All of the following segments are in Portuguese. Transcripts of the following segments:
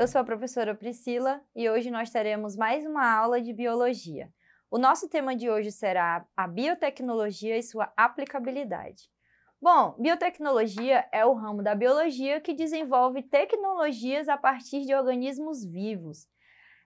Eu sou a professora Priscila e hoje nós teremos mais uma aula de biologia. O nosso tema de hoje será a biotecnologia e sua aplicabilidade. Bom, biotecnologia é o ramo da biologia que desenvolve tecnologias a partir de organismos vivos.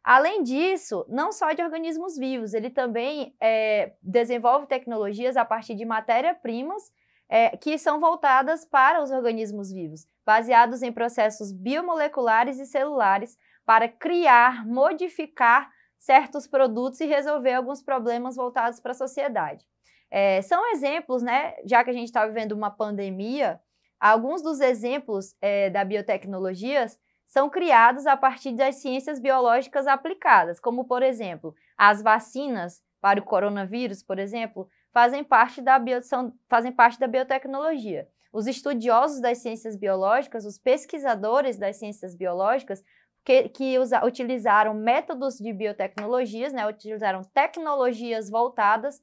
Além disso, não só de organismos vivos, ele também é, desenvolve tecnologias a partir de matérias primas é, que são voltadas para os organismos vivos, baseados em processos biomoleculares e celulares para criar, modificar certos produtos e resolver alguns problemas voltados para a sociedade. É, são exemplos, né? Já que a gente está vivendo uma pandemia, alguns dos exemplos é, da biotecnologias são criados a partir das ciências biológicas aplicadas, como por exemplo as vacinas para o coronavírus, por exemplo, fazem parte da, bio, são, fazem parte da biotecnologia. Os estudiosos das ciências biológicas, os pesquisadores das ciências biológicas, que, que usa, utilizaram métodos de biotecnologias, né, utilizaram tecnologias voltadas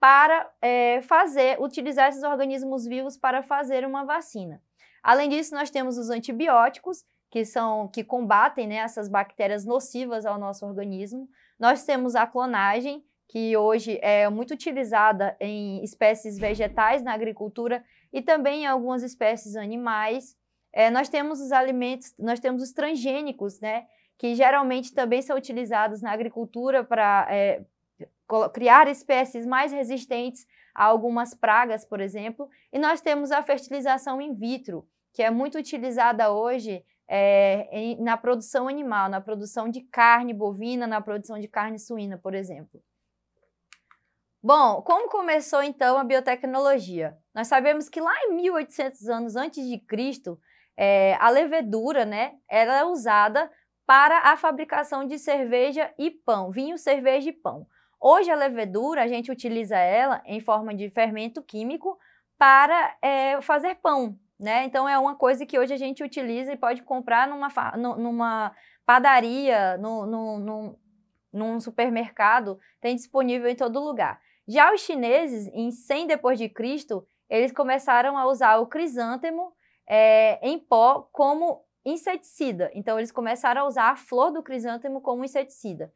para é, fazer, utilizar esses organismos vivos para fazer uma vacina. Além disso, nós temos os antibióticos, que são que combatem né, essas bactérias nocivas ao nosso organismo. Nós temos a clonagem, que hoje é muito utilizada em espécies vegetais na agricultura e também em algumas espécies animais. É, nós temos os alimentos, nós temos os transgênicos, né, que geralmente também são utilizados na agricultura para é, criar espécies mais resistentes a algumas pragas, por exemplo. E nós temos a fertilização in vitro, que é muito utilizada hoje é, em, na produção animal, na produção de carne bovina, na produção de carne suína, por exemplo. Bom, como começou então a biotecnologia? Nós sabemos que lá em 1800 anos antes de Cristo, é, a levedura né, era é usada para a fabricação de cerveja e pão, vinho, cerveja e pão. Hoje a levedura, a gente utiliza ela em forma de fermento químico para é, fazer pão, né? Então é uma coisa que hoje a gente utiliza e pode comprar numa, numa padaria, no, no, no num supermercado, tem disponível em todo lugar. Já os chineses, em 100 depois de Cristo, eles começaram a usar o crisântemo é, em pó como inseticida. Então eles começaram a usar a flor do crisântemo como inseticida.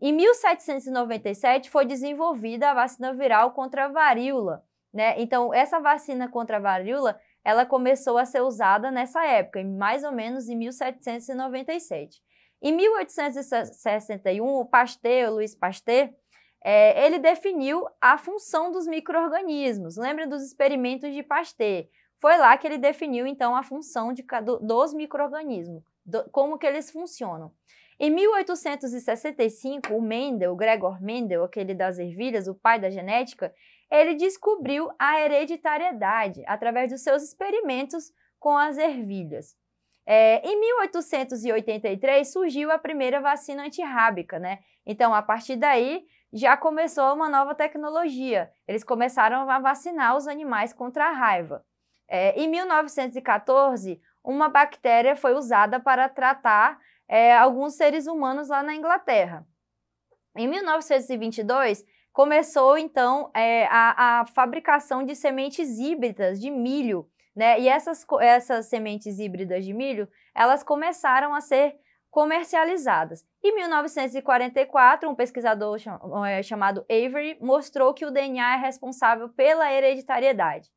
Em 1797 foi desenvolvida a vacina viral contra a varíola, né? Então essa vacina contra a varíola, ela começou a ser usada nessa época, mais ou menos em 1797. Em 1861, o Pasteur, Luiz Pasteur, é, ele definiu a função dos micro-organismos. Lembra dos experimentos de Pasteur? Foi lá que ele definiu, então, a função de, do, dos micro-organismos, do, como que eles funcionam. Em 1865, o Mendel, Gregor Mendel, aquele das ervilhas, o pai da genética, ele descobriu a hereditariedade através dos seus experimentos com as ervilhas. É, em 1883 surgiu a primeira vacina antirrábica, né? Então, a partir daí, já começou uma nova tecnologia. Eles começaram a vacinar os animais contra a raiva. É, em 1914, uma bactéria foi usada para tratar é, alguns seres humanos lá na Inglaterra. Em 1922, começou então é, a, a fabricação de sementes híbridas de milho né? E essas, essas sementes híbridas de milho, elas começaram a ser comercializadas. Em 1944, um pesquisador eh, chamado Avery mostrou que o DNA é responsável pela hereditariedade.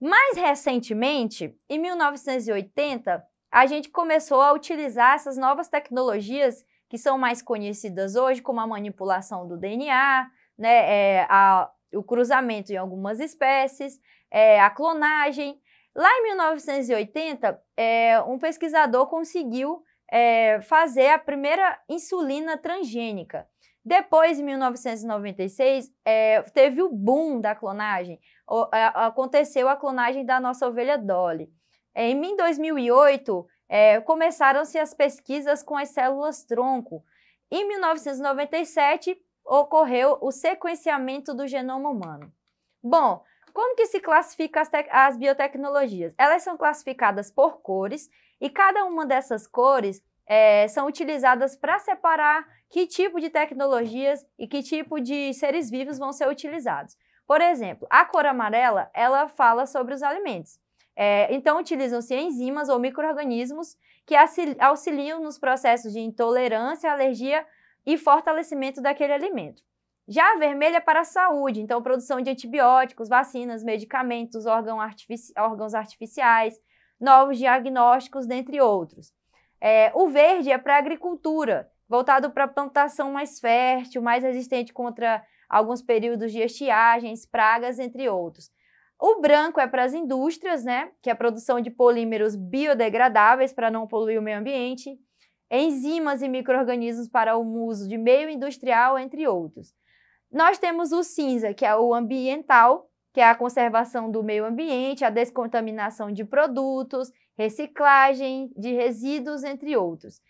Mais recentemente, em 1980, a gente começou a utilizar essas novas tecnologias que são mais conhecidas hoje, como a manipulação do DNA, né, é, a, o cruzamento em algumas espécies, é, a clonagem, Lá em 1980, é, um pesquisador conseguiu é, fazer a primeira insulina transgênica. Depois, em 1996, é, teve o boom da clonagem. O, a, é, aconteceu a clonagem da nossa ovelha Dolly. Em 2008, é, começaram-se as pesquisas com as células tronco. Em 1997, ocorreu o sequenciamento do genoma humano. Bom, como que se classifica as, as biotecnologias? Elas são classificadas por cores e cada uma dessas cores é, são utilizadas para separar que tipo de tecnologias e que tipo de seres vivos vão ser utilizados. Por exemplo, a cor amarela, ela fala sobre os alimentos. É, então, utilizam-se enzimas ou micro-organismos que auxiliam nos processos de intolerância, alergia e fortalecimento daquele alimento. Já a vermelha é para a saúde, então produção de antibióticos, vacinas, medicamentos, órgão artifici órgãos artificiais, novos diagnósticos, dentre outros. É, o verde é para a agricultura, voltado para a plantação mais fértil, mais resistente contra alguns períodos de estiagens, pragas, entre outros. O branco é para as indústrias, né, que é a produção de polímeros biodegradáveis para não poluir o meio ambiente, enzimas e micro para o uso de meio industrial, entre outros. Nós temos o cinza, que é o ambiental, que é a conservação do meio ambiente, a descontaminação de produtos, reciclagem de resíduos, entre outros.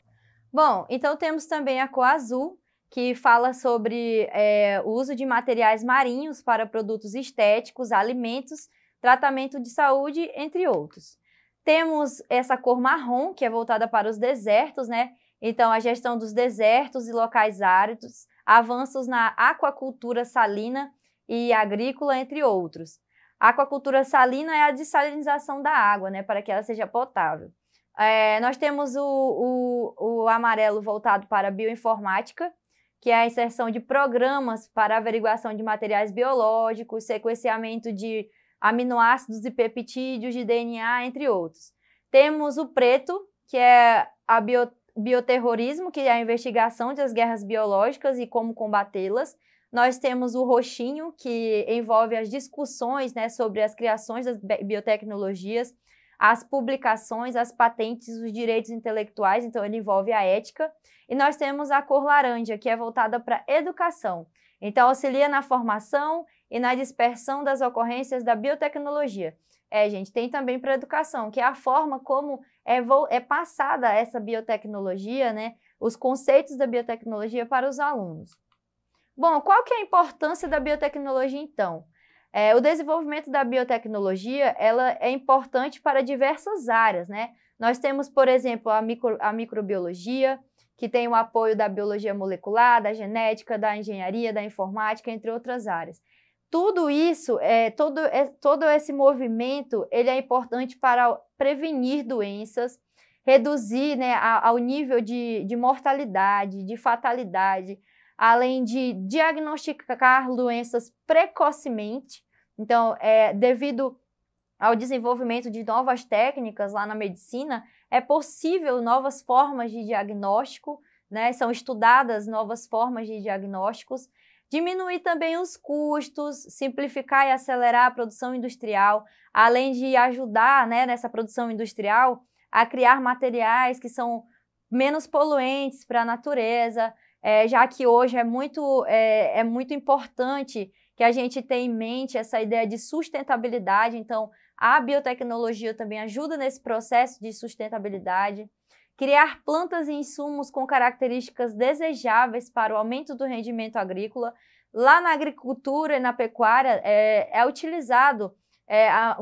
Bom, então temos também a cor azul, que fala sobre é, o uso de materiais marinhos para produtos estéticos, alimentos, tratamento de saúde, entre outros. Temos essa cor marrom, que é voltada para os desertos, né? Então, a gestão dos desertos e locais áridos, avanços na aquacultura salina e agrícola, entre outros. A aquacultura salina é a dessalinização da água, né, para que ela seja potável. É, nós temos o, o, o amarelo voltado para a bioinformática, que é a inserção de programas para averiguação de materiais biológicos, sequenciamento de aminoácidos e peptídeos de DNA, entre outros. Temos o preto, que é a bio, bioterrorismo, que é a investigação das guerras biológicas e como combatê-las. Nós temos o roxinho, que envolve as discussões né, sobre as criações das biotecnologias, as publicações, as patentes, os direitos intelectuais, então ele envolve a ética. E nós temos a cor laranja, que é voltada para a educação. Então auxilia na formação e na dispersão das ocorrências da biotecnologia. É, gente, tem também para educação, que é a forma como é, é passada essa biotecnologia, né, os conceitos da biotecnologia para os alunos. Bom, qual que é a importância da biotecnologia então? É, o desenvolvimento da biotecnologia ela é importante para diversas áreas, né? Nós temos, por exemplo, a, micro, a microbiologia, que tem o apoio da biologia molecular, da genética, da engenharia, da informática, entre outras áreas. Tudo isso, é, todo, é, todo esse movimento, ele é importante para prevenir doenças, reduzir né, a, ao nível de, de mortalidade, de fatalidade, além de diagnosticar doenças precocemente. Então, é, devido ao desenvolvimento de novas técnicas lá na medicina, é possível novas formas de diagnóstico, né? São estudadas novas formas de diagnósticos Diminuir também os custos, simplificar e acelerar a produção industrial, além de ajudar né, nessa produção industrial a criar materiais que são menos poluentes para a natureza, é, já que hoje é muito, é, é muito importante que a gente tenha em mente essa ideia de sustentabilidade. Então, a biotecnologia também ajuda nesse processo de sustentabilidade criar plantas e insumos com características desejáveis para o aumento do rendimento agrícola. Lá na agricultura e na pecuária é, é utilizado é, a,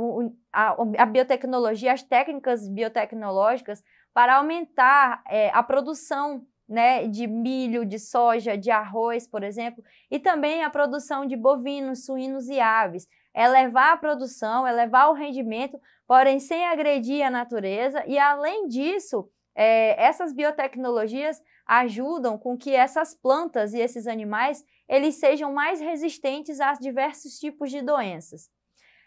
a, a, biotecnologia, as técnicas biotecnológicas para aumentar é, a produção né, de milho, de soja, de arroz, por exemplo, e também a produção de bovinos, suínos e aves. É elevar a produção, elevar o rendimento, porém sem agredir a natureza, e além disso, é, essas biotecnologias ajudam com que essas plantas e esses animais eles sejam mais resistentes a diversos tipos de doenças.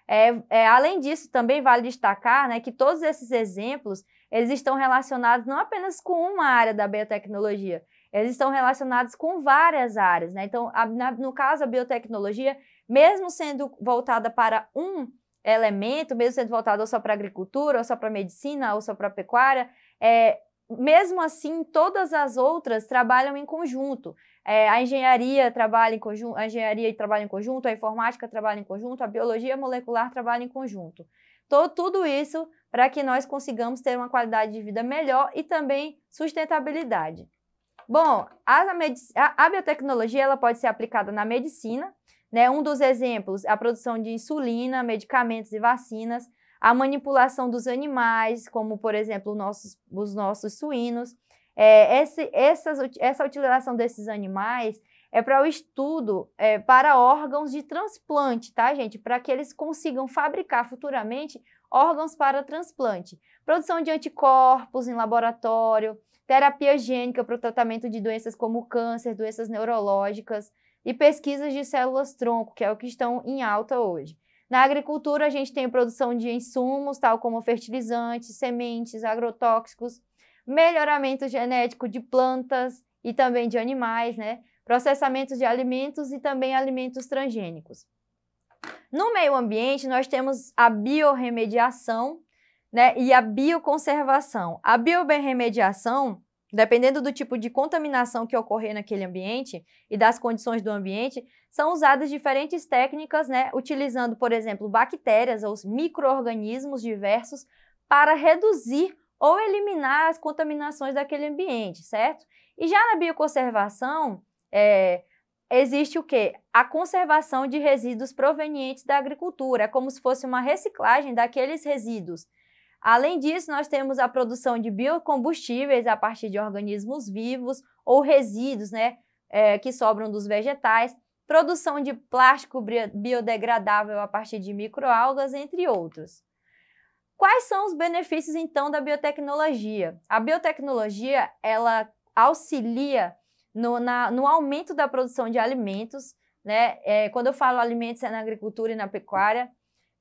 É, é, além disso, também vale destacar né, que todos esses exemplos eles estão relacionados não apenas com uma área da biotecnologia, eles estão relacionados com várias áreas. Né? Então, a, na, no caso, a biotecnologia, mesmo sendo voltada para um elemento, mesmo sendo voltada só para agricultura, ou só para medicina, ou só para pecuária, é, mesmo assim, todas as outras trabalham em conjunto. É, a engenharia trabalha em conjunto, a engenharia trabalha em conjunto, a informática trabalha em conjunto, a biologia molecular trabalha em conjunto. todo tudo isso para que nós consigamos ter uma qualidade de vida melhor e também sustentabilidade. Bom, a, a, a biotecnologia ela pode ser aplicada na medicina, né? Um dos exemplos, a produção de insulina, medicamentos e vacinas a manipulação dos animais, como por exemplo nossos, os nossos suínos. É, esse, essas, essa utilização desses animais é para o estudo é, para órgãos de transplante, tá, gente? Para que eles consigam fabricar futuramente órgãos para transplante. Produção de anticorpos em laboratório, terapia gênica para o tratamento de doenças como câncer, doenças neurológicas e pesquisas de células tronco, que é o que estão em alta hoje. Na agricultura, a gente tem produção de insumos, tal como fertilizantes, sementes, agrotóxicos, melhoramento genético de plantas e também de animais, né? processamento de alimentos e também alimentos transgênicos. No meio ambiente, nós temos a biorremediação né, e a bioconservação. A bioremediação Dependendo do tipo de contaminação que ocorrer naquele ambiente e das condições do ambiente, são usadas diferentes técnicas, né, utilizando, por exemplo, bactérias ou micro-organismos diversos para reduzir ou eliminar as contaminações daquele ambiente, certo? E já na bioconservação, é, existe o que? A conservação de resíduos provenientes da agricultura, é como se fosse uma reciclagem daqueles resíduos Além disso, nós temos a produção de biocombustíveis a partir de organismos vivos ou resíduos né, é, que sobram dos vegetais, produção de plástico biodegradável a partir de microalgas, entre outros. Quais são os benefícios então da biotecnologia? A biotecnologia ela auxilia no, na, no aumento da produção de alimentos, né? É, quando eu falo alimentos é na agricultura e na pecuária,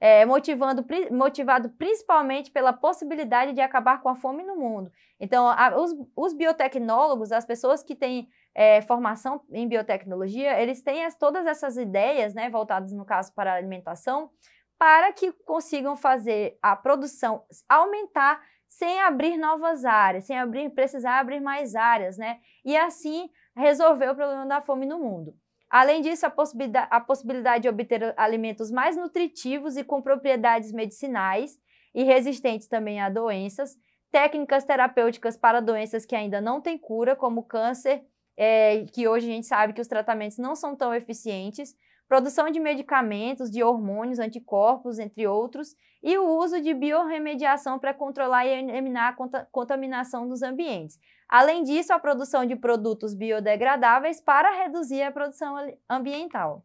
é, motivando, motivado principalmente pela possibilidade de acabar com a fome no mundo. Então, a, os, os, biotecnólogos, as pessoas que têm é, formação em biotecnologia, eles têm as, todas essas ideias, né, voltadas no caso para a alimentação, para que consigam fazer a produção aumentar sem abrir novas áreas, sem abrir, precisar abrir mais áreas, né? E assim resolver o problema da fome no mundo. Além disso, a possibilidade, a possibilidade de obter alimentos mais nutritivos e com propriedades medicinais e resistentes também a doenças, técnicas terapêuticas para doenças que ainda não têm cura, como câncer, é, que hoje a gente sabe que os tratamentos não são tão eficientes, produção de medicamentos, de hormônios, anticorpos, entre outros, e o uso de biorremediação para controlar e eliminar a contaminação dos ambientes. Além disso, a produção de produtos biodegradáveis para reduzir a produção ambiental.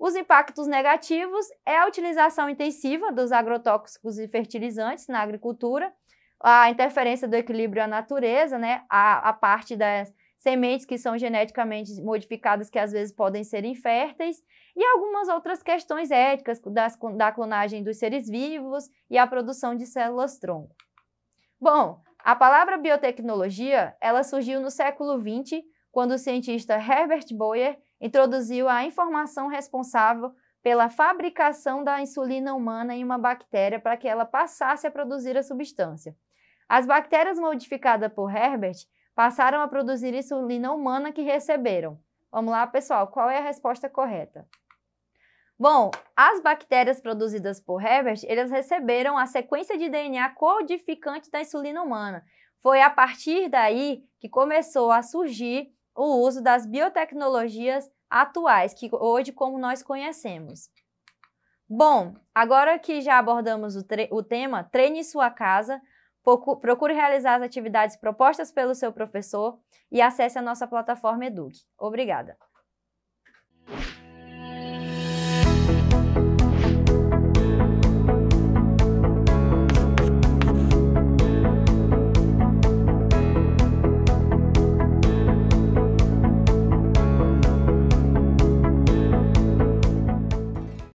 Os impactos negativos é a utilização intensiva dos agrotóxicos e fertilizantes na agricultura, a interferência do equilíbrio à natureza, né, a, a parte das sementes que são geneticamente modificadas que às vezes podem ser inférteis e algumas outras questões éticas das, da clonagem dos seres vivos e a produção de células-tronco. Bom, a palavra biotecnologia ela surgiu no século XX quando o cientista Herbert Boyer introduziu a informação responsável pela fabricação da insulina humana em uma bactéria para que ela passasse a produzir a substância. As bactérias modificadas por Herbert passaram a produzir insulina humana que receberam. Vamos lá, pessoal, qual é a resposta correta? Bom, as bactérias produzidas por Herbert, elas receberam a sequência de DNA codificante da insulina humana. Foi a partir daí que começou a surgir o uso das biotecnologias atuais, que hoje como nós conhecemos. Bom, agora que já abordamos o, o tema, treine sua casa, Procure realizar as atividades propostas pelo seu professor e acesse a nossa plataforma Eduque. Obrigada!